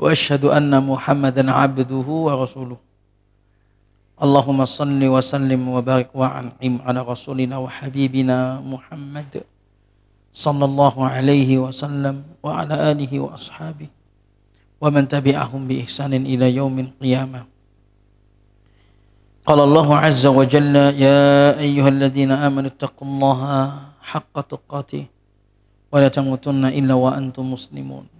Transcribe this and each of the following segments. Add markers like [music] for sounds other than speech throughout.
واشهد ان محمدا عبده ورسوله اللهم صل وسلم وبارك وانعم على رسولنا وحبيبنا محمد صلى الله عليه وسلم وعلى اله واصحابه ومن تبعهم باحسان الى يوم القيامه قال الله عز وجل يا ايها الذين امنوا اتقوا الله حق تقاته ولا تموتن الا وانتم مسلمون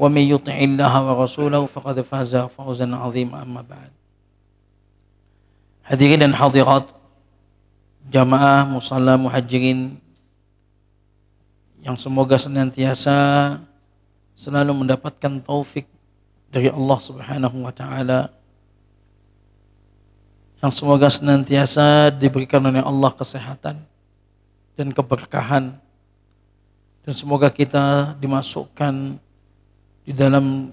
ومن يطع الله ورسوله فقد فاز فوزا عظيما أما بعد Hadirin dan hadirat jamaah musalla muhajirin yang semoga senantiasa selalu mendapatkan taufik dari Allah Subhanahu wa taala yang semoga senantiasa diberikan oleh Allah kesehatan dan keberkahan dan semoga kita dimasukkan di dalam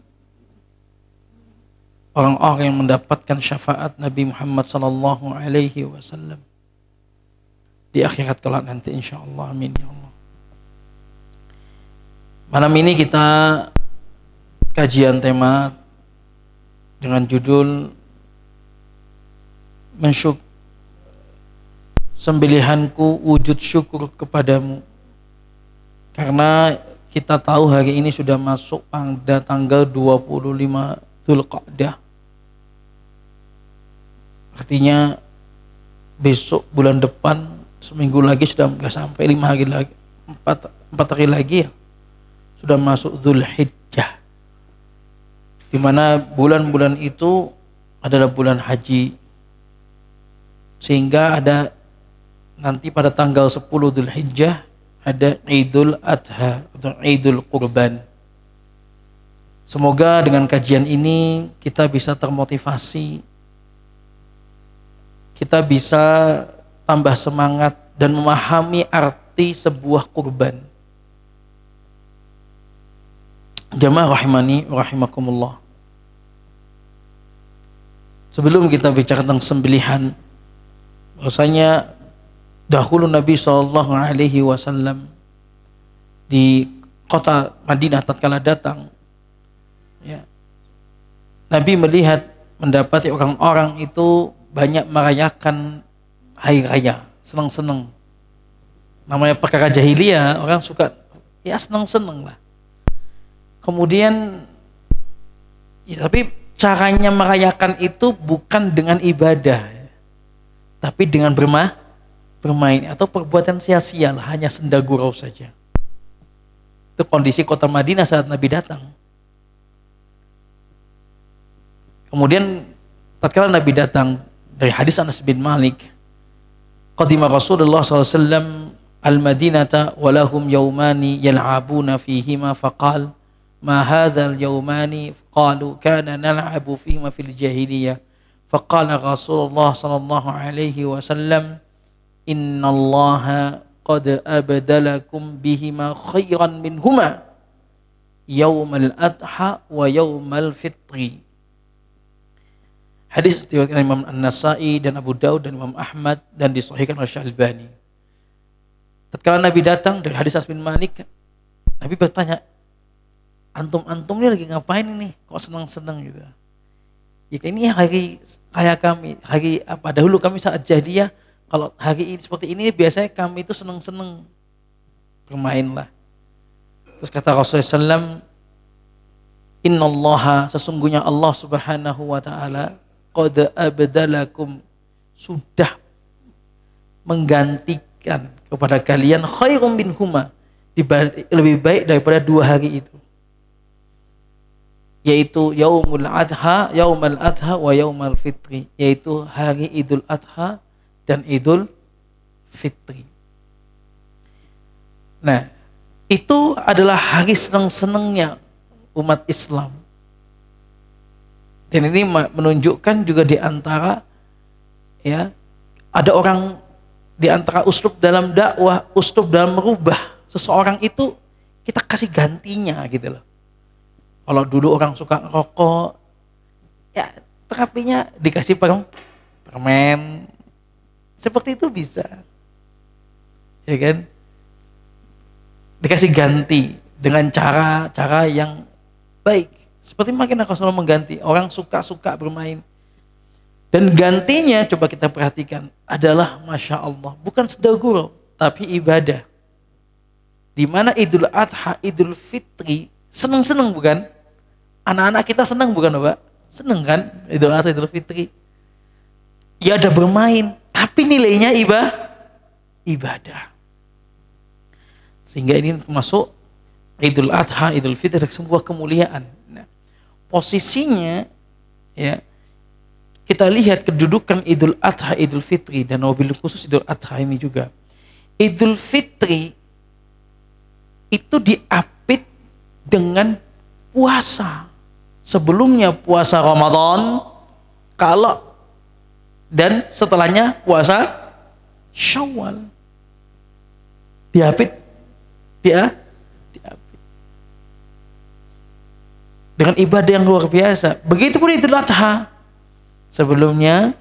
orang-orang yang mendapatkan syafaat Nabi Muhammad sallallahu alaihi wasallam di akhirat kelak nanti insyaallah amin ya Allah. Malam ini kita kajian tema dengan judul mensyuk sembelihanku wujud syukur kepadamu karena kita tahu hari ini sudah masuk pada tanggal 25 Zulqa'dah Artinya besok bulan depan seminggu lagi sudah nggak sampai lima hari lagi empat empat hari lagi ya sudah masuk Zulhijjah di mana bulan-bulan itu adalah bulan haji sehingga ada nanti pada tanggal 10 Zulhijjah ada Idul Adha atau Idul Kurban. Semoga dengan kajian ini kita bisa termotivasi, kita bisa tambah semangat dan memahami arti sebuah kurban. Jamaah rahimani rahimakumullah. Sebelum kita bicara tentang sembelihan, rasanya dahulu Nabi Shallallahu Alaihi Wasallam di kota Madinah tatkala datang, ya, Nabi melihat mendapati orang-orang itu banyak merayakan hari raya, senang-senang. Namanya perkara jahiliyah, orang suka ya senang-senang lah. Kemudian ya, tapi caranya merayakan itu bukan dengan ibadah, ya, tapi dengan bermah bermain atau perbuatan sia-sia lah hanya senda gurau saja. Itu kondisi kota Madinah saat Nabi datang. Kemudian tatkala Nabi datang dari hadis Anas bin Malik, Qadima Rasulullah SAW al-Madinata walahum yaumani yal'abuna fihima faqal ma al yaumani qalu kana nal'abu fihima fil jahiliyah faqala Rasulullah sallallahu alaihi wasallam innallaha qad abdalakum bihima khairan minhuma yaumal adha wa yaumal fitri hadis diriwayatkan Imam An-Nasai dan Abu Daud dan Imam Ahmad dan disahihkan oleh Syalbani tatkala Nabi datang dari hadis Asmin Malik Nabi bertanya antum-antum ini lagi ngapain ini kok senang-senang juga gitu? ya ini hari kayak kami hari apa dahulu kami saat jahiliyah kalau hari ini seperti ini biasanya kami itu seneng-seneng bermain lah. Terus kata Rasulullah SAW, Inna sesungguhnya Allah subhanahu wa ta'ala qad abdalakum sudah menggantikan kepada kalian khairum bin huma lebih baik daripada dua hari itu yaitu yaumul adha yaumul adha wa yaumul fitri yaitu hari idul adha dan Idul Fitri. Nah, itu adalah hari senang-senangnya umat Islam. Dan ini menunjukkan juga di antara ya ada orang di antara uslub dalam dakwah, uslub dalam merubah seseorang itu kita kasih gantinya gitu loh. Kalau dulu orang suka rokok, ya terapinya dikasih permen, seperti itu bisa. Ya kan? Dikasih ganti dengan cara-cara yang baik. Seperti makin aku selalu mengganti. Orang suka-suka bermain. Dan gantinya coba kita perhatikan adalah Masya Allah. Bukan sedaguro, tapi ibadah. Di mana Idul Adha, Idul Fitri, seneng-seneng bukan? Anak-anak kita seneng bukan Pak? Seneng kan? Idul Adha, Idul Fitri. Ya ada bermain, tapi nilainya iba, Ibadah. Sehingga ini termasuk Idul Adha, Idul Fitri sebuah kemuliaan. Nah, posisinya ya kita lihat kedudukan Idul Adha, Idul Fitri dan mobil khusus Idul Adha ini juga. Idul Fitri itu diapit dengan puasa. Sebelumnya puasa Ramadan, kalau dan setelahnya puasa Syawal. Diapit dia diapit. Dengan ibadah yang luar biasa. Begitu Begitupun Idul Adha. Sebelumnya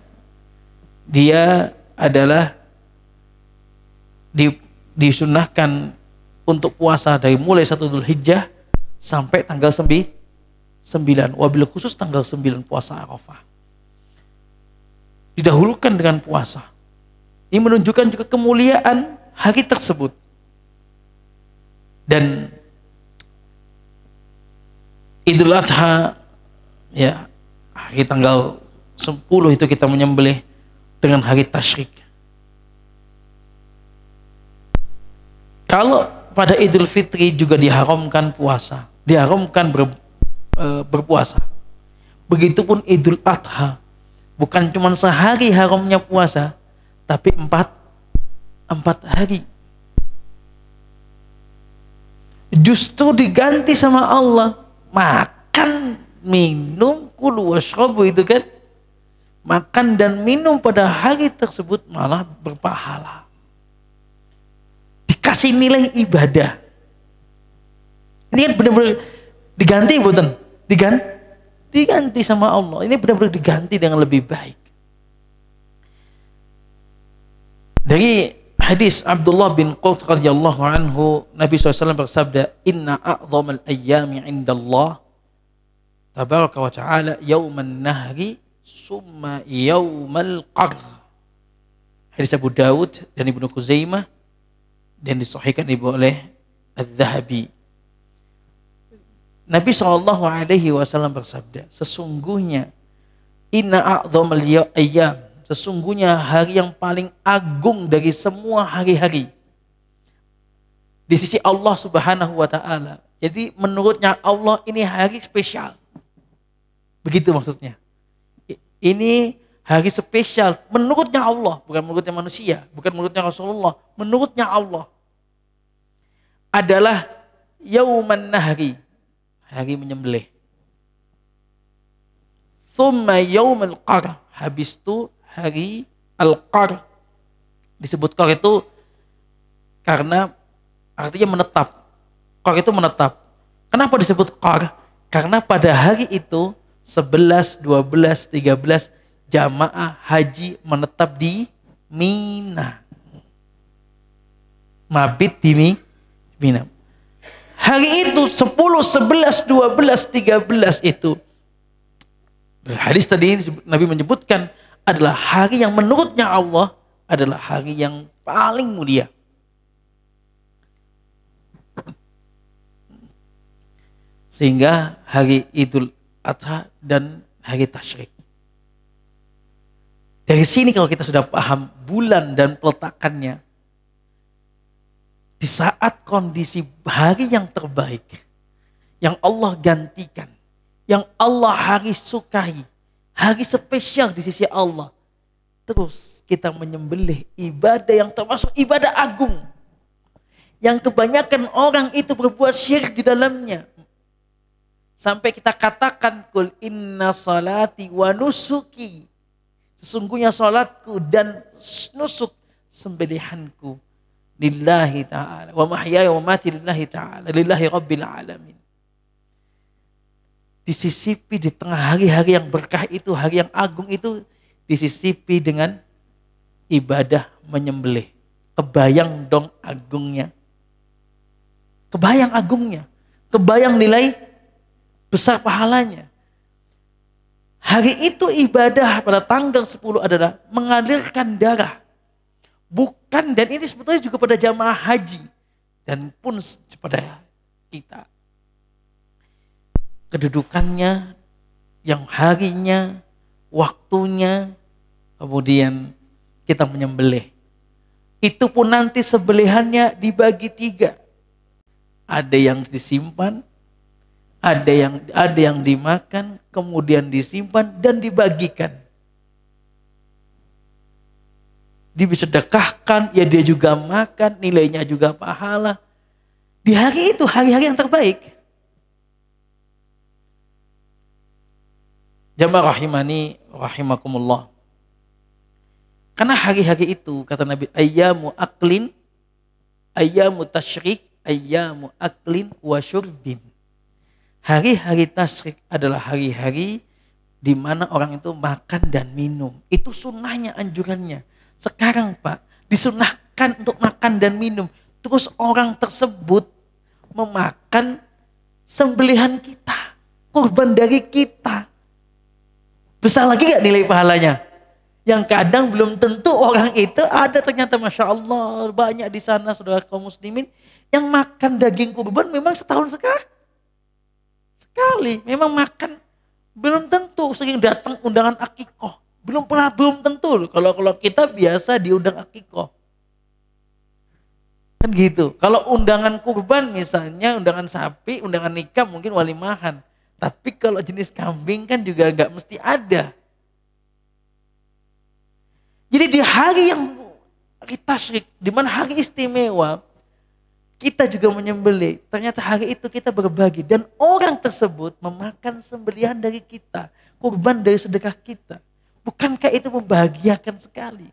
dia adalah disunahkan untuk puasa dari mulai satu Dhul Hijjah sampai tanggal 9 sembilan wabil khusus tanggal 9 puasa Arafah didahulukan dengan puasa. Ini menunjukkan juga kemuliaan hari tersebut. Dan Idul Adha ya hari tanggal 10 itu kita menyembelih dengan hari tasyrik. Kalau pada Idul Fitri juga diharamkan puasa, diharamkan ber, e, berpuasa. Begitupun Idul Adha Bukan cuma sehari haramnya puasa, tapi empat, empat hari. Justru diganti sama Allah. Makan, minum, kulu washrabu itu kan. Makan dan minum pada hari tersebut malah berpahala. Dikasih nilai ibadah. Ini kan benar-benar diganti, bukan? Diganti diganti sama Allah. Ini benar-benar diganti dengan lebih baik. Dari hadis Abdullah bin Qurt radhiyallahu anhu, Nabi SAW bersabda, "Inna a'dhamal ayyami 'indallah tabaraka wa ta'ala yauman nahri summa yaumal qar." Hadis Abu Dawud dan Ibnu Kuzaimah dan disahihkan oleh al zahabi Nabi Shallallahu Alaihi Wasallam bersabda, sesungguhnya inna a'dhamal ayam, ya-, sesungguhnya hari yang paling agung dari semua hari-hari di sisi Allah Subhanahu wa taala. Jadi menurutnya Allah ini hari spesial. Begitu maksudnya. Ini hari spesial menurutnya Allah, bukan menurutnya manusia, bukan menurutnya Rasulullah, menurutnya Allah adalah yauman nahri, hari menyembelih. Thumma yaumul qar. Habis itu hari al-qar. Disebut qar itu karena artinya menetap. Qar itu menetap. Kenapa disebut qar? Karena pada hari itu 11, 12, 13 jamaah haji menetap di Mina. Mabit di Mina. Hari itu 10, 11, 12, 13 itu. Hadis tadi Nabi menyebutkan adalah hari yang menurutnya Allah adalah hari yang paling mulia. Sehingga hari Idul Adha dan hari Tashrik. Dari sini kalau kita sudah paham bulan dan peletakannya, di saat kondisi hari yang terbaik, yang Allah gantikan, yang Allah hari sukai, hari spesial di sisi Allah. Terus kita menyembelih ibadah yang termasuk ibadah agung. Yang kebanyakan orang itu berbuat syirik di dalamnya sampai kita katakan kul inna salati wa nusuki sesungguhnya salatku dan nusuk sembelihanku lillahi ta'ala wa mahyaya wa mati lillahi ta'ala lillahi rabbil alamin disisipi di tengah hari-hari yang berkah itu hari yang agung itu disisipi dengan ibadah menyembelih kebayang dong agungnya kebayang agungnya kebayang nilai besar pahalanya hari itu ibadah pada tanggal 10 adalah mengalirkan darah Bukan, dan ini sebetulnya juga pada jamaah haji. Dan pun kepada kita. Kedudukannya, yang harinya, waktunya, kemudian kita menyembelih. Itu pun nanti sebelihannya dibagi tiga. Ada yang disimpan, ada yang ada yang dimakan, kemudian disimpan dan dibagikan Dia bisa sedekahkan, ya dia juga makan, nilainya juga pahala. Di hari itu, hari-hari yang terbaik. Jamaah rahimani rahimakumullah. Karena hari-hari itu kata Nabi ayyamu aklin ayyamu tasrik, ayyamu aklin wa syurbin. Hari-hari tasrik adalah hari-hari di mana orang itu makan dan minum. Itu sunnahnya anjurannya sekarang Pak, disunahkan untuk makan dan minum. Terus orang tersebut memakan sembelihan kita. Kurban dari kita. Besar lagi gak nilai pahalanya? Yang kadang belum tentu orang itu ada ternyata Masya Allah banyak di sana saudara kaum muslimin yang makan daging kurban memang setahun sekali. Sekali memang makan belum tentu sering datang undangan akikoh belum pernah belum tentu. Kalau kalau kita biasa diundang akikoh. Kan gitu. Kalau undangan kurban misalnya, undangan sapi, undangan nikah mungkin walimahan. Tapi kalau jenis kambing kan juga nggak mesti ada. Jadi di hari yang kita syrik, di mana hari istimewa, kita juga menyembeli. Ternyata hari itu kita berbagi dan orang tersebut memakan sembelihan dari kita, kurban dari sedekah kita. Bukankah itu membahagiakan sekali?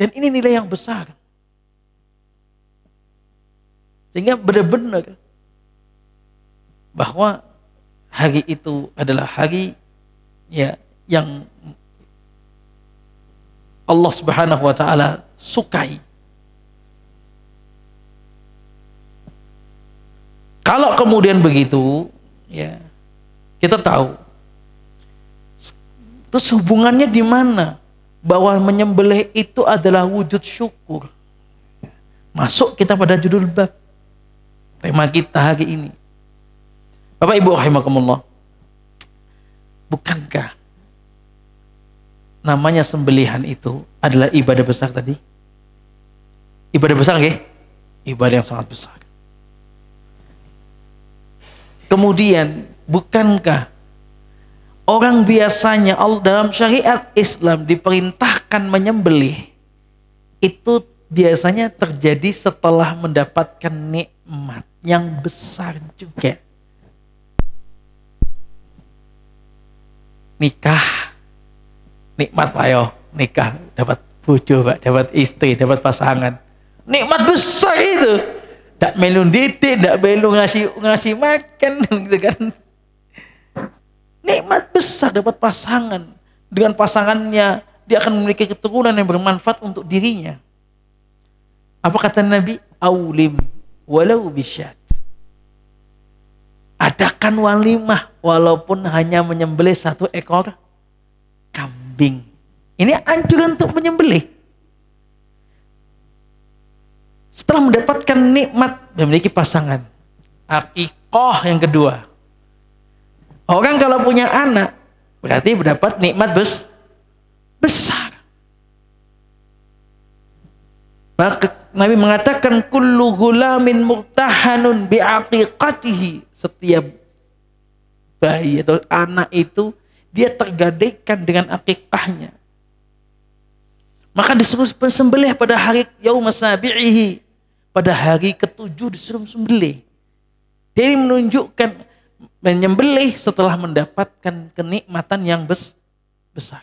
Dan ini nilai yang besar. Sehingga benar-benar bahwa hari itu adalah hari ya yang Allah Subhanahu wa taala sukai. Kalau kemudian begitu, ya kita tahu Terus hubungannya di mana? Bahwa menyembelih itu adalah wujud syukur. Masuk kita pada judul bab. Tema kita hari ini. Bapak Ibu rahimakumullah. Bukankah namanya sembelihan itu adalah ibadah besar tadi? Ibadah besar nggih? Ibadah yang sangat besar. Kemudian, bukankah Orang biasanya Allah dalam syariat Islam diperintahkan menyembelih. Itu biasanya terjadi setelah mendapatkan nikmat yang besar juga. Nikah. Nikmat Pak Yo, nikah dapat bojo Pak, dapat istri, dapat pasangan. Nikmat besar itu. Tak melun didik, tak belu ngasih ngasih makan [laughs] gitu kan Nikmat besar dapat pasangan. Dengan pasangannya dia akan memiliki keturunan yang bermanfaat untuk dirinya. Apa kata Nabi? Aulim walau bisyat. Adakan walimah walaupun hanya menyembelih satu ekor kambing. Ini anjuran untuk menyembelih. Setelah mendapatkan nikmat memiliki pasangan. Akikoh yang kedua. Orang kalau punya anak berarti mendapat nikmat bes besar. Maka Nabi mengatakan kullu gulamin murtahanun bi'aqiqatihi. Setiap bayi atau anak itu dia tergadaikan dengan akikahnya. Maka disuruh sembelih pada hari yaum sabi'ihi. Pada hari ketujuh disuruh sembelih. Jadi menunjukkan menyembelih setelah mendapatkan kenikmatan yang bes besar.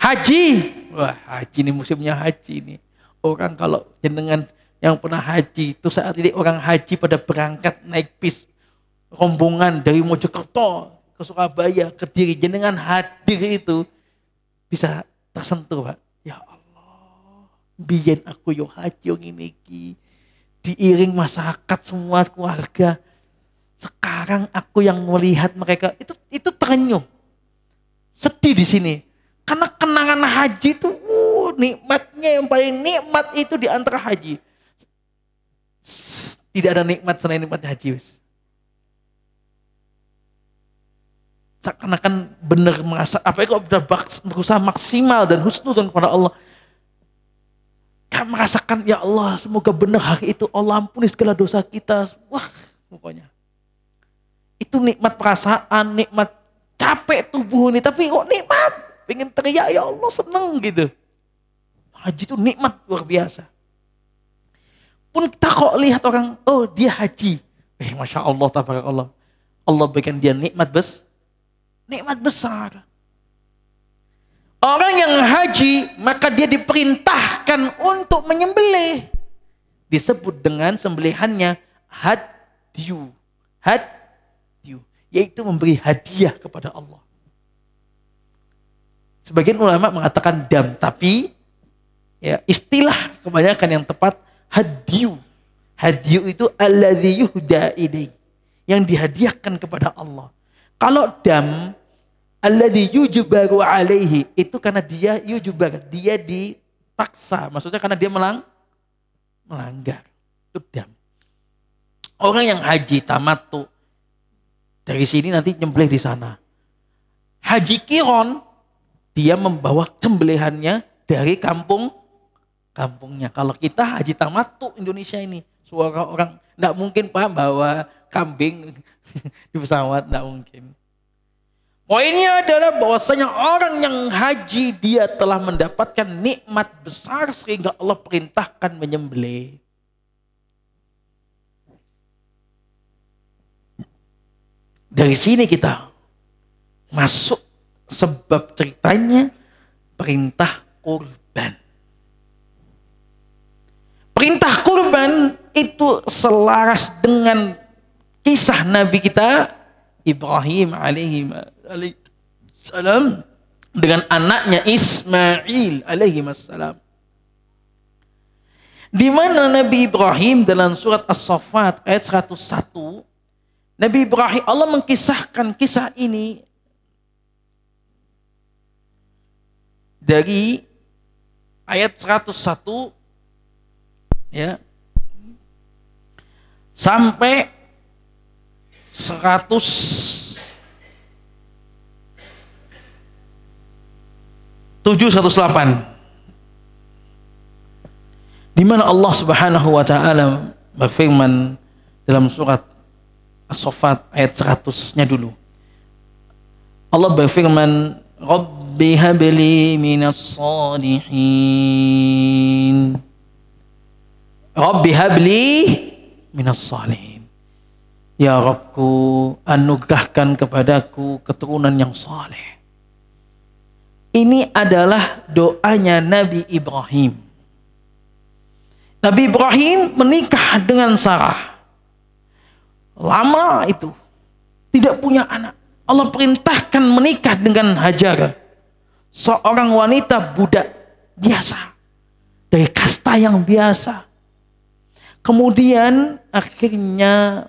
Haji, wah haji ini musimnya haji ini. Orang kalau jenengan yang pernah haji itu saat ini orang haji pada berangkat naik bis rombongan dari Mojokerto ke Surabaya, ke Diri jenengan hadir itu bisa tersentuh Pak. Ya Allah, biyen aku yo haji yang ini diiring masyarakat semua keluarga sekarang aku yang melihat mereka itu itu terenyuh. Sedih di sini. Karena kenangan haji itu uh, nikmatnya yang paling nikmat itu di antara haji. Tidak ada nikmat selain nikmat haji. Karena kan benar merasa apa ya, kok sudah berusaha maksimal dan dan kepada Allah kan merasakan ya Allah semoga benar hari itu Allah ampuni segala dosa kita wah pokoknya itu nikmat perasaan, nikmat capek tubuh ini, tapi kok nikmat. Pengen teriak, ya Allah seneng gitu. Haji itu nikmat luar biasa. Pun kita kok lihat orang, oh dia haji. Eh, Masya Allah, tabarakallah. Allah berikan dia nikmat bes, nikmat besar. Orang yang haji, maka dia diperintahkan untuk menyembelih. Disebut dengan sembelihannya hadyu. Had yaitu memberi hadiah kepada Allah. Sebagian ulama mengatakan dam, tapi ya, istilah kebanyakan yang tepat hadiu. Hadiu itu alladhi yuhda Yang dihadiahkan kepada Allah. Kalau dam, alladhi yujubaru alaihi. Itu karena dia yujubar, dia dipaksa. Maksudnya karena dia melang, melanggar. Itu dam. Orang yang haji tamatu, dari sini nanti nyembelih di sana. Haji Kiron dia membawa sembelihannya dari kampung kampungnya. Kalau kita haji tamatu Indonesia ini, suara orang tidak mungkin paham bahwa kambing [laughs] di pesawat tidak mungkin. Poinnya adalah bahwasanya orang yang haji dia telah mendapatkan nikmat besar sehingga Allah perintahkan menyembelih. Dari sini kita masuk sebab ceritanya perintah kurban. Perintah kurban itu selaras dengan kisah Nabi kita Ibrahim alaihi salam dengan anaknya Ismail alaihi salam. Di mana Nabi Ibrahim dalam surat As-Saffat ayat 101 Nabi Ibrahim Allah mengkisahkan kisah ini dari ayat 101 ya sampai 100 108 di mana Allah Subhanahu wa taala berfirman dalam surat As-Saffat ayat 100-nya dulu. Allah berfirman, "Rabbi habli minas salihin." Rabbi habli minas salihin. Ya Rabbku, anugerahkan kepadaku keturunan yang saleh. Ini adalah doanya Nabi Ibrahim. Nabi Ibrahim menikah dengan Sarah lama itu tidak punya anak. Allah perintahkan menikah dengan Hajar. Seorang wanita budak biasa. Dari kasta yang biasa. Kemudian akhirnya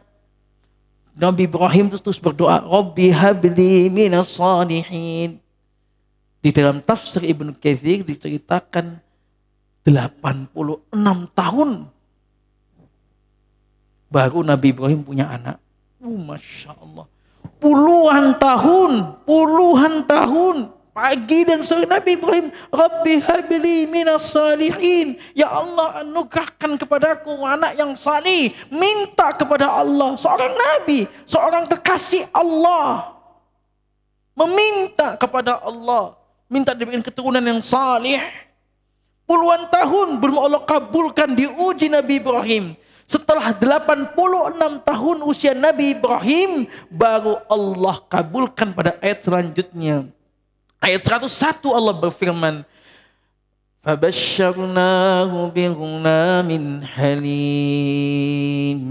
Nabi Ibrahim terus, berdoa, Rabbi habli minas Di dalam tafsir Ibnu Katsir diceritakan 86 tahun baru Nabi Ibrahim punya anak. Uh, Masya Allah. Puluhan tahun, puluhan tahun pagi dan sore Nabi Ibrahim Rabbi habli minas salihin Ya Allah anugerahkan kepadaku anak yang salih minta kepada Allah seorang Nabi seorang kekasih Allah meminta kepada Allah minta diberikan keturunan yang salih puluhan tahun belum Allah kabulkan diuji Nabi Ibrahim setelah 86 tahun usia Nabi Ibrahim, baru Allah kabulkan pada ayat selanjutnya. Ayat 101 Allah berfirman, فَبَشَّرْنَاهُ بِغُلَامٍ حَلِيمٍ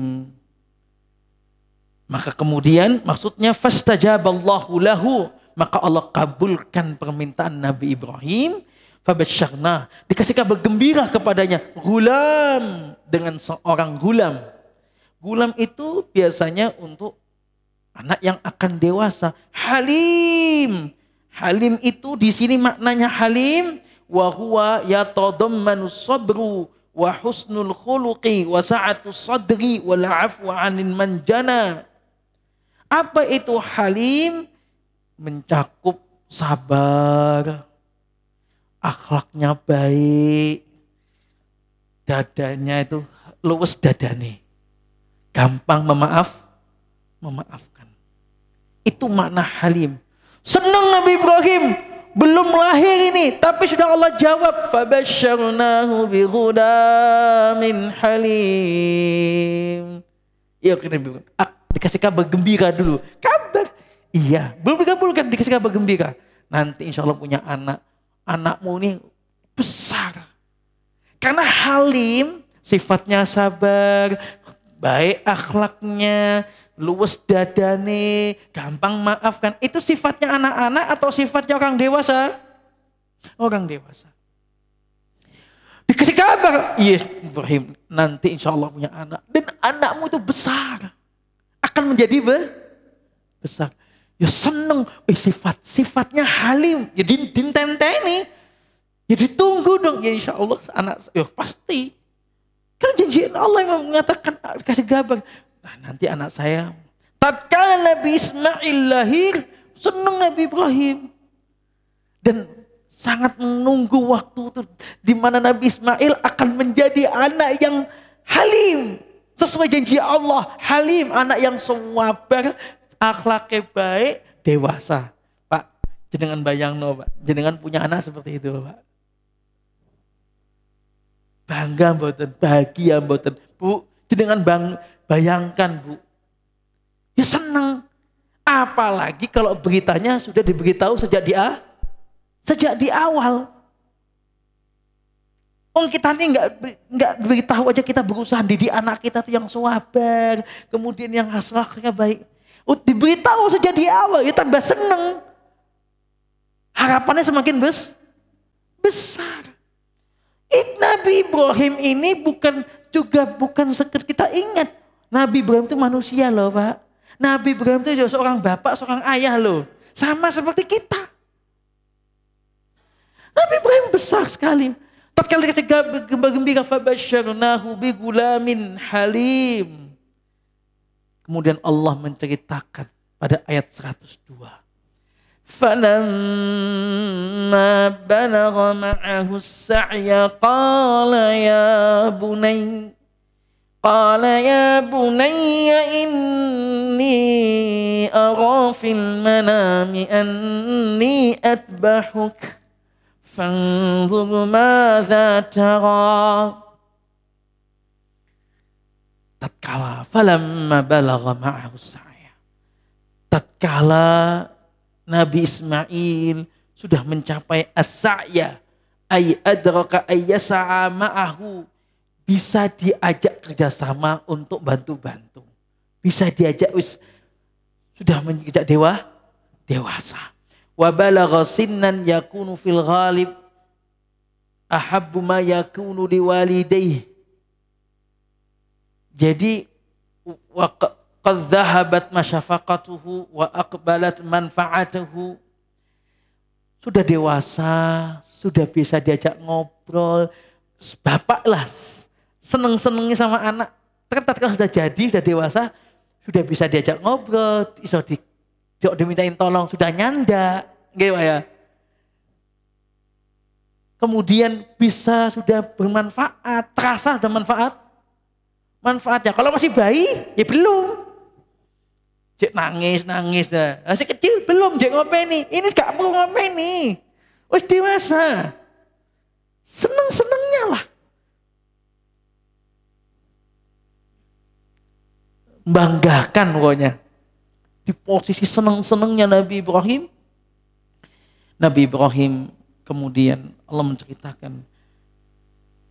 Maka kemudian maksudnya فَاسْتَجَابَ اللَّهُ Maka Allah kabulkan permintaan Nabi Ibrahim Fabesyakna Dikasih kabar gembira kepadanya. Gulam. Dengan seorang gulam. Gulam itu biasanya untuk anak yang akan dewasa. Halim. Halim itu di sini maknanya halim. Wahuwa ya sabru wa husnul khuluqi wa sa'atus sadri wa la'afu manjana. Apa itu halim? Mencakup sabar, akhlaknya baik, dadanya itu luwes dadane. Gampang memaaf, memaafkan. Itu makna halim. Senang Nabi Ibrahim belum lahir ini tapi sudah Allah jawab fabasyarnahu bi ghudamin halim. Iya kan Nabi ah, dikasih kabar gembira dulu. Kabar. Iya, belum dikabulkan dikasih kabar gembira. Nanti insya Allah punya anak anakmu ini besar. Karena Halim sifatnya sabar, baik akhlaknya, luwes dadane, gampang maafkan. Itu sifatnya anak-anak atau sifatnya orang dewasa? Orang dewasa. Dikasih kabar, yes iya, Ibrahim nanti insya Allah punya anak. Dan anakmu itu besar. Akan menjadi be besar. Ya seneng, eh, sifat sifatnya halim. Ya ditenteni. Ya ditunggu dong. Ya insya Allah anak, ya pasti. Karena janji Allah yang mengatakan kasih gabang. Nah, nanti anak saya tatkala Nabi Ismail lahir seneng Nabi Ibrahim dan sangat menunggu waktu itu di mana Nabi Ismail akan menjadi anak yang halim sesuai janji Allah halim anak yang sewabar akhlaknya baik, dewasa. Pak, jenengan bayang no, Pak. Jenengan punya anak seperti itu, Pak. Bangga mboten, bahagia mboten. Bu, jenengan bang, bayangkan, Bu. Ya seneng. Apalagi kalau beritanya sudah diberitahu sejak di sejak di awal. Oh kita ini nggak nggak beritahu aja kita berusaha didik anak kita tuh yang sabar, kemudian yang asraknya baik. Oh, diberitahu sejak di awal, ya tambah seneng. Harapannya semakin bes, besar. It, Nabi Ibrahim ini bukan juga bukan sekedar kita ingat. Nabi Ibrahim itu manusia loh Pak. Nabi Ibrahim itu juga seorang bapak, seorang ayah loh. Sama seperti kita. Nabi Ibrahim besar sekali. Tatkala dia gembira gembira fabasyarunahu bi gulamin halim. Kemudian Allah menceritakan pada ayat 102. فَلَمَّا بَلَغَ مَعَهُ السَّعْيَ قَالَ يَا بُنَيَّ قَالَ يَا بُنَيَّ إِنِّي أَرَى فِي الْمَنَامِ أَنِّي أَذْبَحُكَ فَانظُرْ مَاذَا تَرَى tatkala falamma balagha ma'ahu saya tatkala Nabi Ismail sudah mencapai as-sa'ya ay adraka ayyasa'a ma'ahu bisa diajak kerjasama untuk bantu-bantu bisa diajak wis sudah menjadi dewa dewasa wa balagha sinnan yakunu fil ghalib ahabbu ma yakunu liwalidayhi jadi qad dhahabat masyafaqatuhu wa aqbalat manfaatuhu. Sudah dewasa, sudah bisa diajak ngobrol. Bapak lah seneng-senengnya sama anak. Ternyata kalau sudah jadi, sudah dewasa, sudah bisa diajak ngobrol, isodik, di, dimintain tolong, sudah nyanda. Gak ya. Kemudian bisa sudah bermanfaat, terasa sudah manfaat manfaatnya. Kalau masih bayi, ya belum. Cek nangis, nangis. Nah. Masih kecil, belum. Cek ngopeni. Ini gak perlu ngopeni. Wis dewasa. Seneng-senengnya lah. Banggakan pokoknya. Di posisi seneng-senengnya Nabi Ibrahim. Nabi Ibrahim kemudian Allah menceritakan.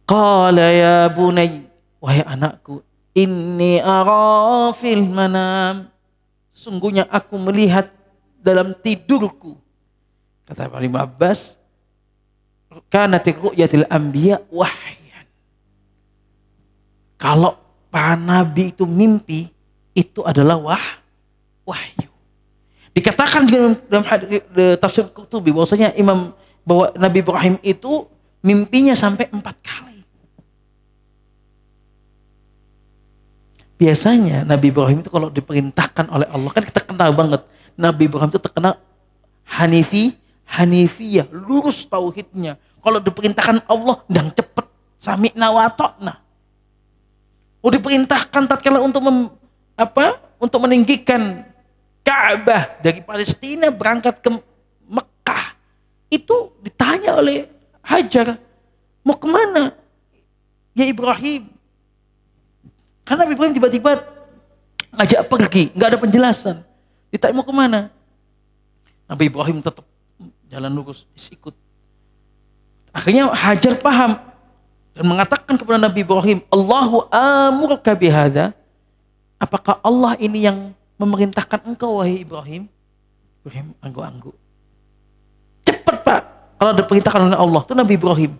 Qala ya bunayya wahai anakku, ini arafil manam. Sungguhnya aku melihat dalam tidurku. Kata Ibn Abbas, kanat ru'yatil anbiya wahyan. Kalau para nabi itu mimpi, itu adalah wah, wahyu. Dikatakan dalam, dalam tafsir Qutubi bahwasanya Imam bahwa Nabi Ibrahim itu mimpinya sampai empat kali. Biasanya Nabi Ibrahim itu kalau diperintahkan oleh Allah kan kita kenal banget. Nabi Ibrahim itu terkenal Hanifi, Hanifiyah, lurus tauhidnya. Kalau diperintahkan Allah dan cepat Sami Nawatokna. Oh diperintahkan tatkala untuk mem, apa? Untuk meninggikan Ka'bah dari Palestina berangkat ke Mekah. Itu ditanya oleh Hajar, mau kemana? Ya Ibrahim, karena Nabi Ibrahim tiba-tiba ngajak pergi, nggak ada penjelasan. Ditanya mau kemana? Nabi Ibrahim tetap jalan lurus, ikut. Akhirnya Hajar paham dan mengatakan kepada Nabi Ibrahim, Allahu amurka bihada. Apakah Allah ini yang memerintahkan engkau wahai Ibrahim? Ibrahim anggu-anggu. Cepat pak, kalau diperintahkan oleh Allah. Itu Nabi Ibrahim.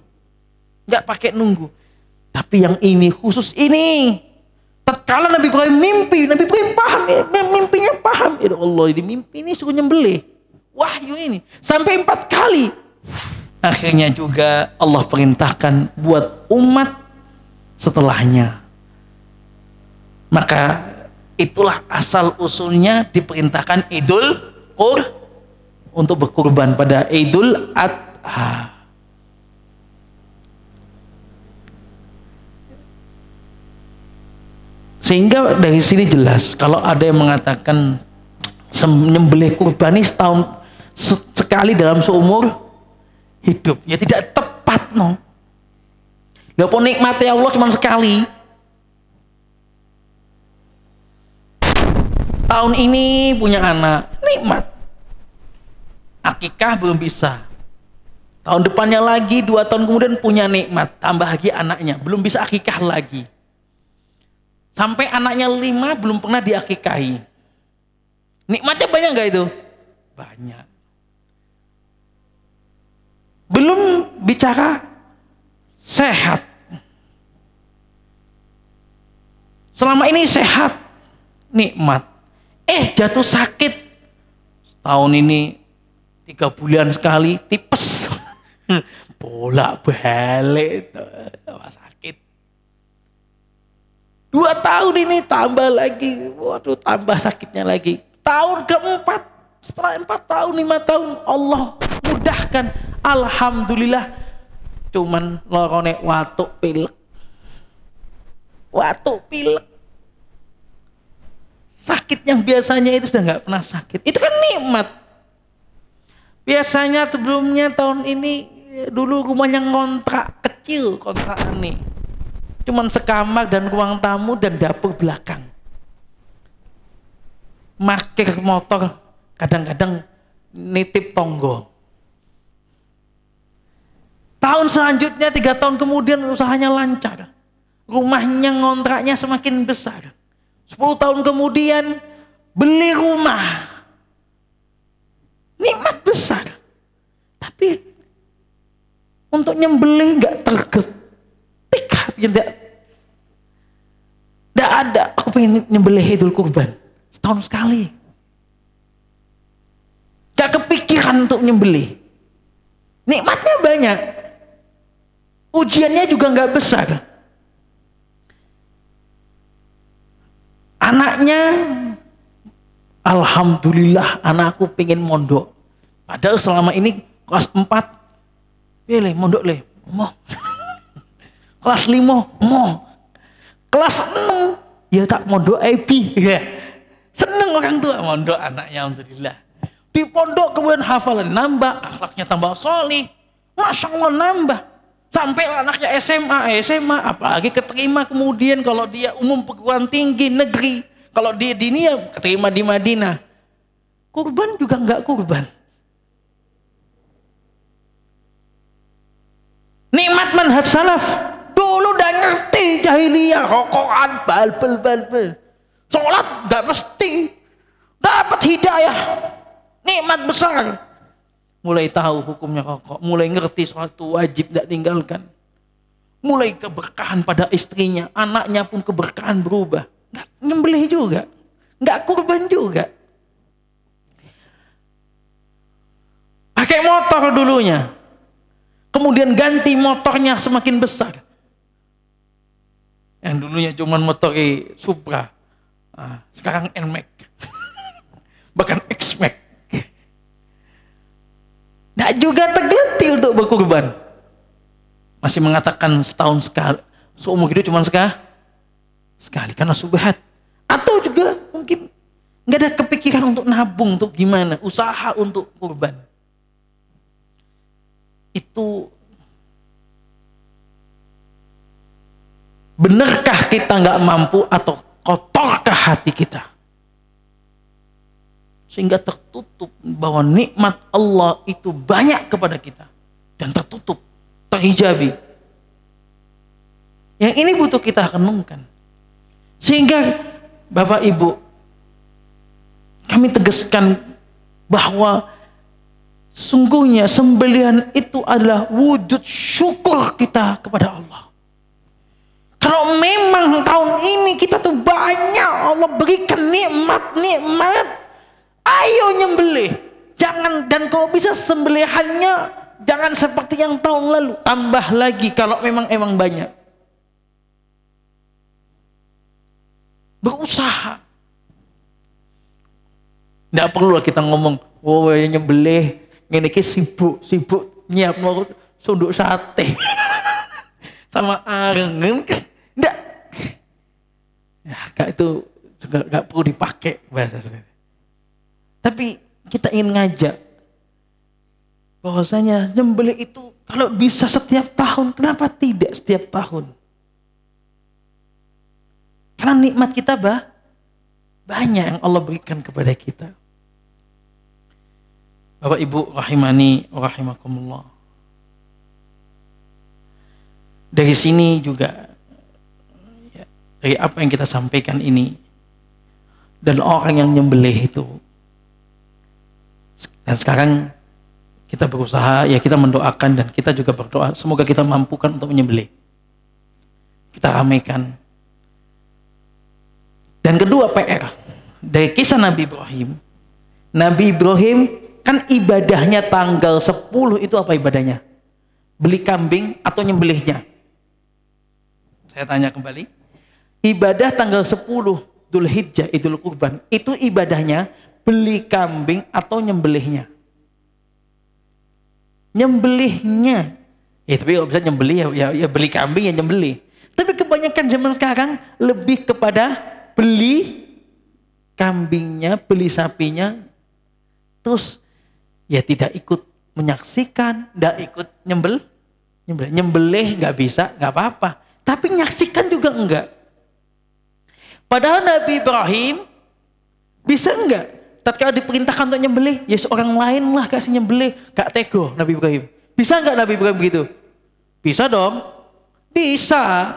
Nggak pakai nunggu. Tapi yang ini, khusus ini. Tatkala Nabi Ibrahim mimpi, Nabi Ibrahim paham, eh, mimpinya paham. Ya Allah, ini mimpi ini suruh nyembelih. Wahyu ini sampai empat kali. Akhirnya juga Allah perintahkan buat umat setelahnya. Maka itulah asal usulnya diperintahkan Idul Kur untuk berkurban pada Idul Adha. Sehingga dari sini jelas kalau ada yang mengatakan menyembelih kurban ini setahun sekali dalam seumur hidup, ya tidak tepat no. Lah pun nikmatnya Allah cuma sekali. Tahun ini punya anak, nikmat. Akikah belum bisa. Tahun depannya lagi, dua tahun kemudian punya nikmat. Tambah lagi anaknya, belum bisa akikah lagi. Sampai anaknya lima belum pernah diakikahi. Nikmatnya banyak nggak itu? Banyak. Belum bicara sehat. Selama ini sehat, nikmat. Eh jatuh sakit. Tahun ini tiga bulan sekali tipes. [laughs] Bolak balik tuh Dua tahun ini tambah lagi. Waduh tambah sakitnya lagi. Tahun keempat. Setelah empat tahun, lima tahun. Allah mudahkan. Alhamdulillah. Cuman lorone watu pilek. watu pilek. Sakit yang biasanya itu sudah nggak pernah sakit. Itu kan nikmat. Biasanya sebelumnya tahun ini dulu rumahnya ngontrak kecil kontrak nih cuma sekamar dan ruang tamu dan dapur belakang. Make motor kadang-kadang nitip tonggo. Tahun selanjutnya, tiga tahun kemudian usahanya lancar. Rumahnya ngontraknya semakin besar. Sepuluh tahun kemudian beli rumah. Nikmat besar. Tapi untuk nyembeli nggak tergerak tidak tidak ada aku pengen nyembelih idul kurban setahun sekali gak kepikiran untuk nyembelih nikmatnya banyak ujiannya juga nggak besar anaknya Alhamdulillah anakku pengen mondok padahal selama ini kelas 4 pilih mondok leh mau. [laughs] Kelas lima, mo. Kelas enam, ya tak mondok IP. Ya. Seneng orang tua mondok anaknya alhamdulillah. Di pondok kemudian hafalan nambah, akhlaknya tambah solih. Masya Allah nambah. Sampai anaknya SMA, SMA, apalagi keterima kemudian kalau dia umum perguruan tinggi negeri. Kalau dia dinia, keterima di Madinah. Kurban juga nggak kurban. Nikmat manhaj salaf Dulu udah ngerti jahiliyah, rokokan, balbel, balbel. Sholat nggak mesti. Dapat hidayah. Nikmat besar. Mulai tahu hukumnya rokok, mulai ngerti suatu wajib tidak tinggalkan. Mulai keberkahan pada istrinya, anaknya pun keberkahan berubah. Nggak nyembelih juga, nggak kurban juga. Pakai motor dulunya, kemudian ganti motornya semakin besar dulunya cuma motori Supra. Uh, sekarang NMAX. [laughs] Bahkan xmax, Tidak juga tergetil untuk berkurban. Masih mengatakan setahun sekali. Seumur hidup cuma sekali. Sekali karena subhat. Atau juga mungkin nggak ada kepikiran untuk nabung, untuk gimana. Usaha untuk kurban. Itu Benarkah kita nggak mampu atau kotorkah hati kita? Sehingga tertutup bahwa nikmat Allah itu banyak kepada kita. Dan tertutup, terhijabi. Yang ini butuh kita renungkan. Sehingga Bapak Ibu, kami tegaskan bahwa sungguhnya sembelian itu adalah wujud syukur kita kepada Allah. Kalau memang tahun ini kita tuh banyak Allah berikan nikmat-nikmat, ayo nyembelih. Jangan dan kalau bisa sembelihannya jangan seperti yang tahun lalu, tambah lagi kalau memang emang banyak. Berusaha. Tidak perlu kita ngomong, oh ya nyembelih, ini sibuk, sibuk nyiap sunduk sate. [laughs] sama areng enggak ya enggak itu juga enggak perlu dipakai bahasa sebenarnya tapi kita ingin ngajak bahwasanya nyembeli itu kalau bisa setiap tahun kenapa tidak setiap tahun karena nikmat kita bah banyak yang Allah berikan kepada kita Bapak Ibu rahimani rahimakumullah dari sini juga ya, dari apa yang kita sampaikan ini dan orang yang nyembelih itu dan sekarang kita berusaha ya kita mendoakan dan kita juga berdoa semoga kita mampukan untuk menyembelih kita ramaikan dan kedua PR dari kisah Nabi Ibrahim Nabi Ibrahim kan ibadahnya tanggal 10 itu apa ibadahnya beli kambing atau nyembelihnya saya tanya kembali. Ibadah tanggal 10 Dhul Hijjah, Idul Kurban, itu ibadahnya beli kambing atau nyembelihnya? Nyembelihnya. Ya tapi kalau bisa nyembelih ya, ya, ya, beli kambing ya nyembelih. Tapi kebanyakan zaman sekarang lebih kepada beli kambingnya, beli sapinya, terus ya tidak ikut menyaksikan, tidak ikut nyembel, nyembelih, nyembelih nggak bisa, nggak apa-apa tapi nyaksikan juga enggak. Padahal Nabi Ibrahim bisa enggak? Tatkala diperintahkan untuk nyembelih, ya seorang lain lah kasih nyembelih. Gak tego Nabi Ibrahim. Bisa enggak Nabi Ibrahim begitu? Bisa dong. Bisa.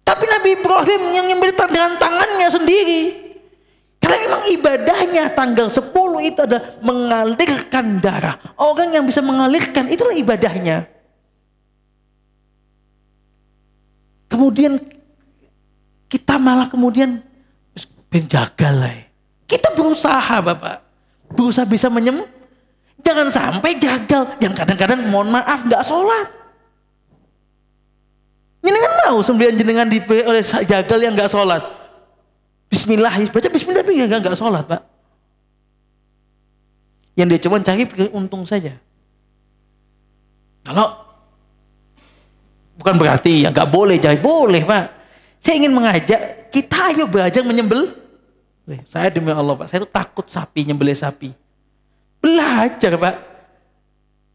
Tapi Nabi Ibrahim yang nyembelih dengan tangannya sendiri. Karena memang ibadahnya tanggal 10 itu adalah mengalirkan darah. Orang yang bisa mengalirkan itulah ibadahnya. Kemudian kita malah kemudian penjaga lah. Ya. Kita berusaha Bapak. Berusaha bisa menyem. Jangan sampai gagal. Yang kadang-kadang mohon maaf nggak sholat. Jenengan mau sembilan jenengan di oleh jagal yang nggak sholat. Bismillah, ya, baca Bismillah tapi nggak nggak sholat pak. Yang dia cuman cari untung saja. Kalau Bukan berarti ya nggak boleh jahit. Boleh Pak. Saya ingin mengajak kita ayo belajar menyembel. Saya demi Allah Pak, saya tuh takut sapi, nyembelih sapi. Belajar Pak.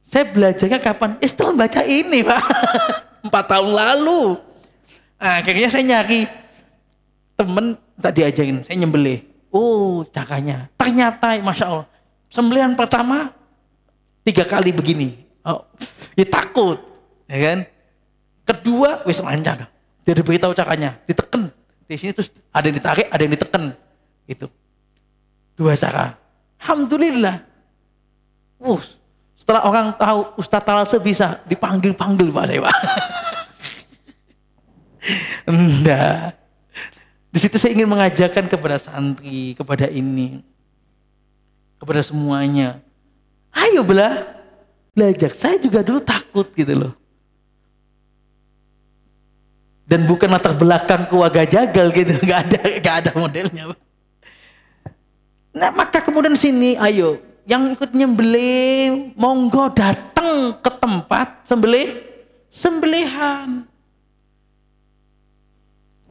Saya belajarnya kapan? Eh setelah baca ini Pak. [laughs] Empat tahun lalu. Nah, akhirnya saya nyari temen tak diajarin, saya nyembelih. Oh cakanya Ternyata Masya Allah. Sembelian pertama tiga kali begini. Oh, ya takut. Ya kan? Kedua, wis lancar. Dia diberitahu caranya, diteken. Di sini terus ada yang ditarik, ada yang diteken. Itu. Dua cara. Alhamdulillah. Uh, setelah orang tahu Ustaz Talase bisa dipanggil-panggil Pak Dewa. [laughs] Enggak. Di situ saya ingin mengajarkan kepada santri, kepada ini, kepada semuanya. Ayo belah belajar. Saya juga dulu takut gitu loh dan bukan latar belakang keluarga jagal gitu [laughs] nggak ada nggak ada modelnya nah maka kemudian sini ayo yang ikut nyembelih monggo datang ke tempat sembelih sembelihan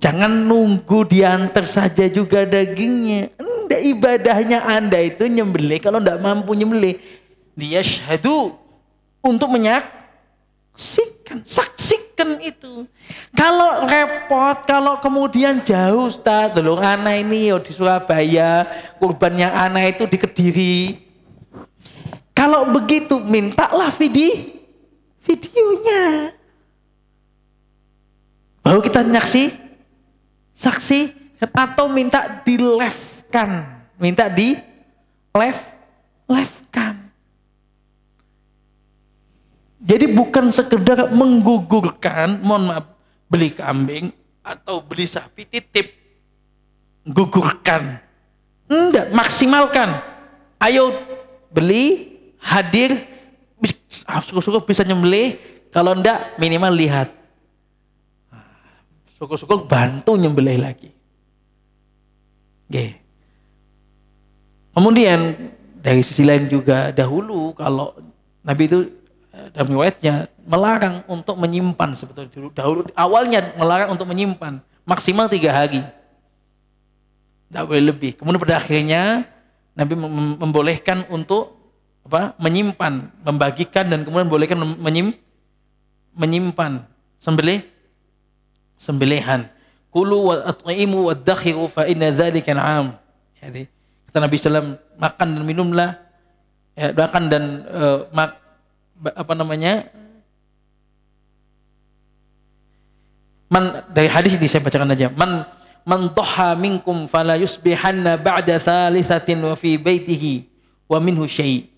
jangan nunggu diantar saja juga dagingnya enggak ibadahnya anda itu nyembelih kalau enggak mampu nyembelih dia syahdu untuk menyaksikan sak itu. Kalau repot, kalau kemudian jauh Ustaz, dulu anak ini yo di Surabaya, kurban yang anak itu di Kediri. Kalau begitu mintalah video videonya. Baru kita nyaksi, saksi, atau minta di live kan, Minta di live kan. Jadi bukan sekedar menggugurkan, mohon maaf, beli kambing atau beli sapi titip. Gugurkan. Enggak, maksimalkan. Ayo beli, hadir, ah, suku-suku bisa nyembelih, kalau enggak minimal lihat. Ah, suku-suku bantu nyembelih lagi. Oke. Kemudian dari sisi lain juga dahulu kalau Nabi itu dalam riwayatnya melarang untuk menyimpan sebetulnya dulu dahulu awalnya melarang untuk menyimpan maksimal tiga hari tidak boleh lebih kemudian pada akhirnya Nabi membolehkan untuk apa menyimpan membagikan dan kemudian membolehkan menyim, menyimpan sembelih sembelihan kulu wa at'imu wa dakhiru fa inna dzalika am jadi kata Nabi sallallahu makan dan minumlah ya, makan dan uh, mak, apa namanya man dari hadis ini saya bacakan aja man man dhaha minkum fala yusbihanna ba'da thalithatin wa fi baitihi wa minhu syai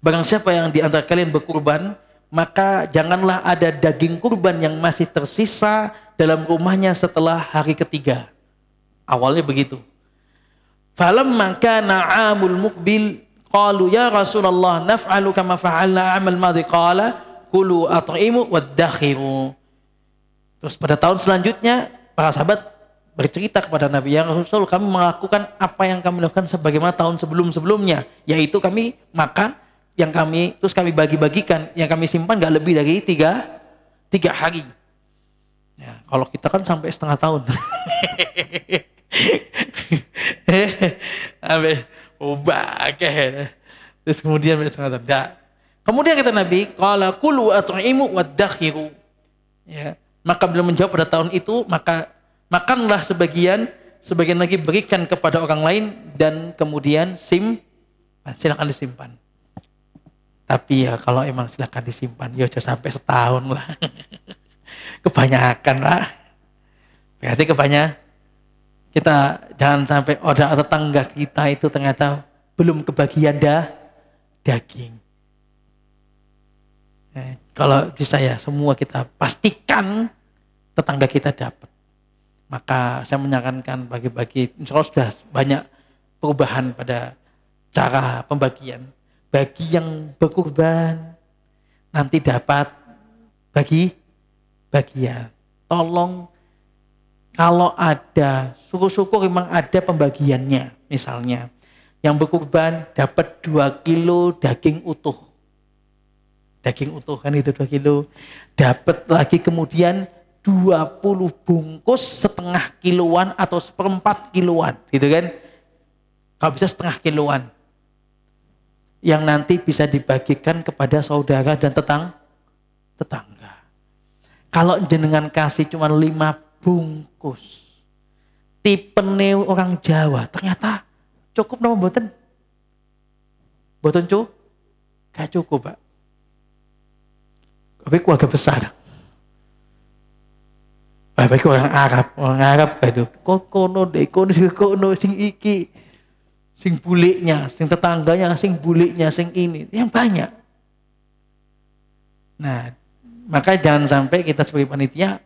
barang siapa yang di antara kalian berkurban maka janganlah ada daging kurban yang masih tersisa dalam rumahnya setelah hari ketiga awalnya begitu falamma kana amul mukbil Qalu ya Rasulullah naf'alu kama fa'alna amal madhi qala kulu at'imu waddakhiru. Terus pada tahun selanjutnya para sahabat bercerita kepada Nabi ya Rasul kami melakukan apa yang kami lakukan sebagaimana tahun sebelum-sebelumnya yaitu kami makan yang kami terus kami bagi-bagikan yang kami simpan nggak lebih dari tiga tiga hari ya, kalau kita kan sampai setengah tahun [laughs] eh, Ubah, oke. Terus kemudian mereka mengatakan, tidak. Kemudian kata Nabi, kalau kulu atau imu wadakhiru. Ya. Maka belum menjawab pada tahun itu, maka makanlah sebagian, sebagian lagi berikan kepada orang lain, dan kemudian sim, ah, silakan disimpan. Tapi ya kalau emang silakan disimpan, ya sampai setahun lah. [laughs] kebanyakan lah. Berarti kebanyakan kita jangan sampai orang tetangga kita itu ternyata belum kebagian dah daging. Eh, kalau di saya semua kita pastikan tetangga kita dapat. Maka saya menyarankan bagi-bagi, insya Allah sudah banyak perubahan pada cara pembagian. Bagi yang berkorban nanti dapat bagi bagian. Tolong kalau ada suku-suku memang ada pembagiannya misalnya yang berkurban dapat 2 kilo daging utuh daging utuh kan itu 2 kilo dapat lagi kemudian 20 bungkus setengah kiloan atau seperempat kiloan gitu kan kalau bisa setengah kiloan yang nanti bisa dibagikan kepada saudara dan tetang tetangga kalau jenengan kasih cuma 5 bungkus. Tipe orang Jawa ternyata cukup nama boten. Boten cu? Gak cukup pak. Tapi keluarga besar. Baik-baik orang Arab, orang Arab aduh, kok kono sing kono sing iki, sing buliknya, sing tetangganya, sing buliknya, sing ini, yang banyak. Nah, maka jangan sampai kita sebagai panitia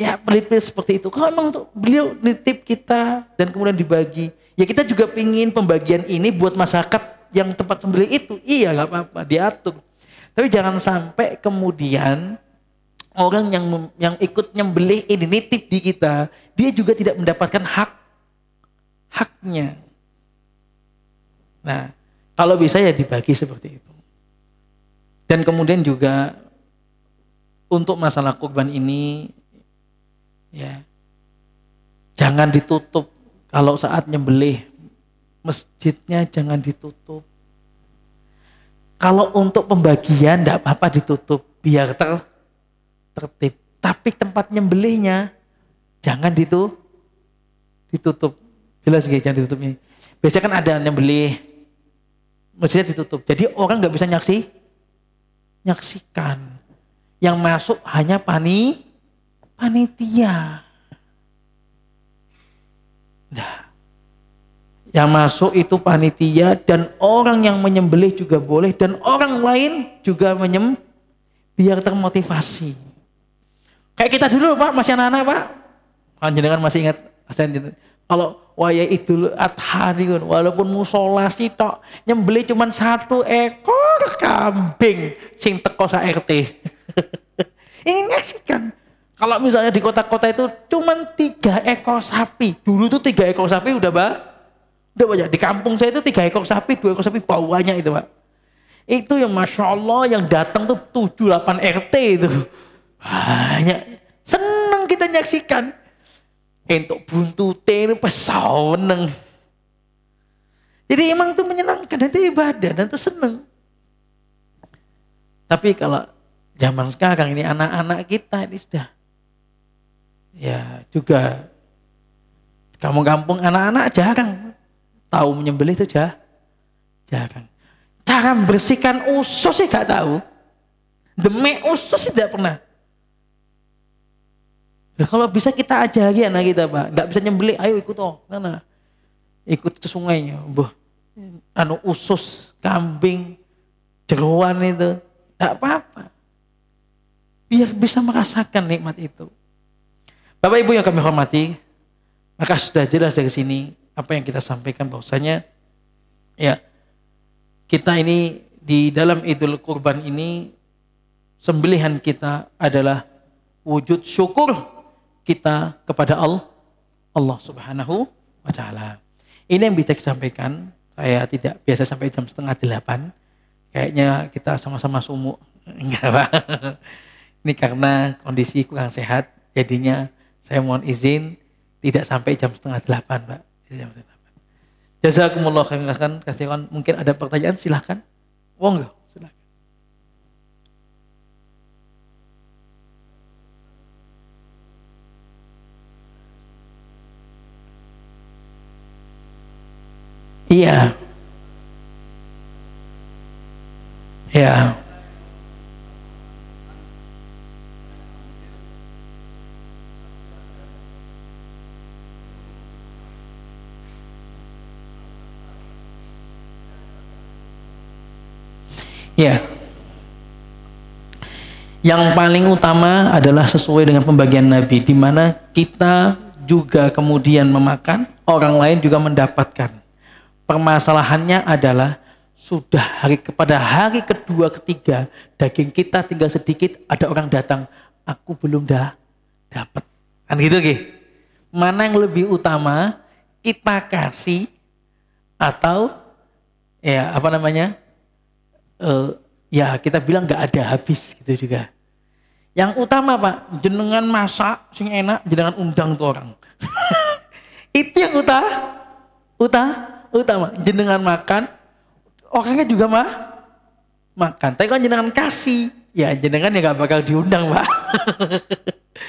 ya pelit-pelit seperti itu. Kalau memang untuk beliau nitip kita dan kemudian dibagi, ya kita juga pingin pembagian ini buat masyarakat yang tempat sembelih itu, iya nggak apa-apa diatur. Tapi jangan sampai kemudian orang yang yang ikut nyembelih ini nitip di kita, dia juga tidak mendapatkan hak haknya. Nah, kalau bisa ya dibagi seperti itu. Dan kemudian juga untuk masalah kurban ini Ya. Jangan ditutup kalau saat nyembelih. Masjidnya jangan ditutup. Kalau untuk pembagian tidak apa-apa ditutup, biar ter tertib. Tapi tempat nyembelihnya jangan ditu ditutup. Jelas gak? Jangan ditutup ini. Biasanya kan ada nyembelih, masjidnya ditutup. Jadi orang nggak bisa nyaksi, nyaksikan. Yang masuk hanya panik panitia. Nah, yang masuk itu panitia dan orang yang menyembelih juga boleh dan orang lain juga menyem biar termotivasi. Kayak kita dulu Pak, masih anak-anak Pak. Kan masih ingat kalau waya idul adha walaupun musola tok nyembeli cuma satu ekor kambing sing teko sa RT. [laughs] Ini nyaksikan kalau misalnya di kota-kota itu cuman tiga ekor sapi. Dulu tuh tiga ekor sapi udah pak, udah banyak. Di kampung saya itu tiga ekor sapi, dua ekor sapi bawahnya itu pak. Itu yang masya Allah yang datang tuh tujuh delapan RT itu banyak. Seneng kita nyaksikan. Entuk buntute ini pesawat Jadi emang itu menyenangkan, itu ibadah dan itu seneng. Tapi kalau zaman sekarang ini anak-anak kita ini sudah ya juga kamu kampung anak-anak jarang tahu menyembelih itu jah jarang cara membersihkan usus sih gak tahu demi usus sih tidak pernah nah, kalau bisa kita ajari anak kita pak nggak bisa nyembelih ayo ikut oh mana ikut ke sungainya boh anu usus kambing jeruan itu tidak apa-apa biar bisa merasakan nikmat itu Bapak Ibu yang kami hormati, maka sudah jelas dari sini apa yang kita sampaikan bahwasanya ya kita ini di dalam Idul Kurban ini sembelihan kita adalah wujud syukur kita kepada Allah Allah Subhanahu wa taala. Ini yang bisa kita sampaikan. Saya tidak biasa sampai jam setengah delapan. Kayaknya kita sama-sama sumuk. [laughs] Enggak, Pak. Ini karena kondisi kurang sehat, jadinya saya mohon izin tidak sampai jam setengah delapan, Pak. Jam delapan. Jazakumullah khairan katakan mungkin ada pertanyaan silahkan. Wong oh, Silahkan. Iya. Yeah. Yeah. Ya. Yang paling utama adalah sesuai dengan pembagian Nabi, di mana kita juga kemudian memakan, orang lain juga mendapatkan. Permasalahannya adalah sudah hari kepada hari kedua ketiga daging kita tinggal sedikit ada orang datang aku belum dah dapat kan gitu Ki? mana yang lebih utama kita kasih atau ya apa namanya uh, ya kita bilang nggak ada habis gitu juga. Yang utama pak, jenengan masak sing enak, jenengan undang tuh orang. [laughs] itu yang utah, utah, utama. Jenengan makan, orangnya juga mah makan. Tapi kan jenengan kasih, ya jenengan ya nggak bakal diundang pak.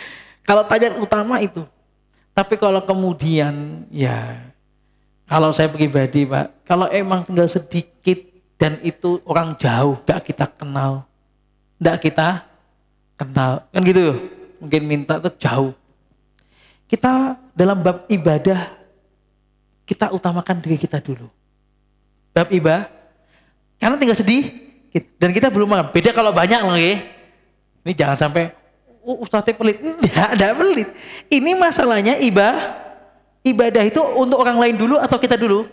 [laughs] kalau tajam utama itu. Tapi kalau kemudian ya kalau saya pribadi pak, kalau emang tinggal sedikit dan itu orang jauh, gak kita kenal. Gak kita kenal. Kan gitu Mungkin minta tuh jauh. Kita dalam bab ibadah, kita utamakan diri kita dulu. Bab ibadah, karena tinggal sedih, dan kita belum makan. Beda kalau banyak lagi. Ya. Ini jangan sampai oh, ustaznya pelit. Enggak, [laughs] ada pelit. Ini masalahnya ibadah. Ibadah itu untuk orang lain dulu atau kita dulu?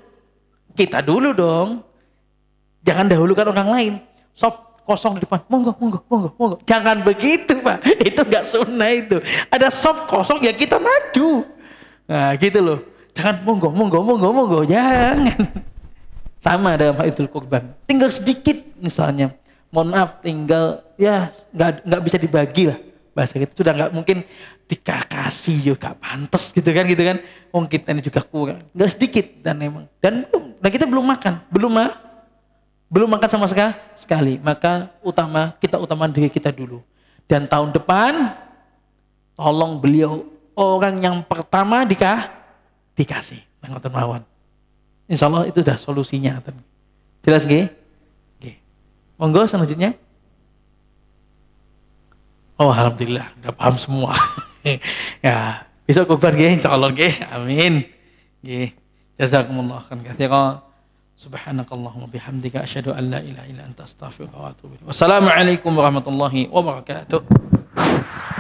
Kita dulu dong. Jangan dahulukan orang lain. Sob, kosong di depan. Monggo, monggo, monggo, monggo. Jangan begitu, Pak. [laughs] Itu nggak sunnah itu. Ada soft kosong ya kita maju. Nah, gitu loh. Jangan monggo, monggo, monggo, monggo. Jangan. [laughs] Sama dalam hal itu korban. Tinggal sedikit misalnya. Mohon maaf, tinggal ya nggak nggak bisa dibagi lah bahasa kita sudah nggak mungkin dikasih juga ya, pantas gitu kan gitu kan mungkin ini juga kurang nggak sedikit dan emang dan belum nah kita belum makan belum mah belum makan sama sekali, Maka utama kita utama diri kita dulu. Dan tahun depan tolong beliau orang yang pertama dikah dikasih. Nah, Tengok mawon. Insya Allah itu sudah solusinya. Jelas gak? Nggih. Monggo selanjutnya. Oh, alhamdulillah, udah paham semua. [laughs] ya, besok kubar Insya Allah gak? Amin. Gak. Jazakumullah kasih kau. سبحانك اللهم وبحمدك أشهد أن لا إله إلا أنت أستغفرك وأتوب إليك والسلام عليكم ورحمة الله وبركاته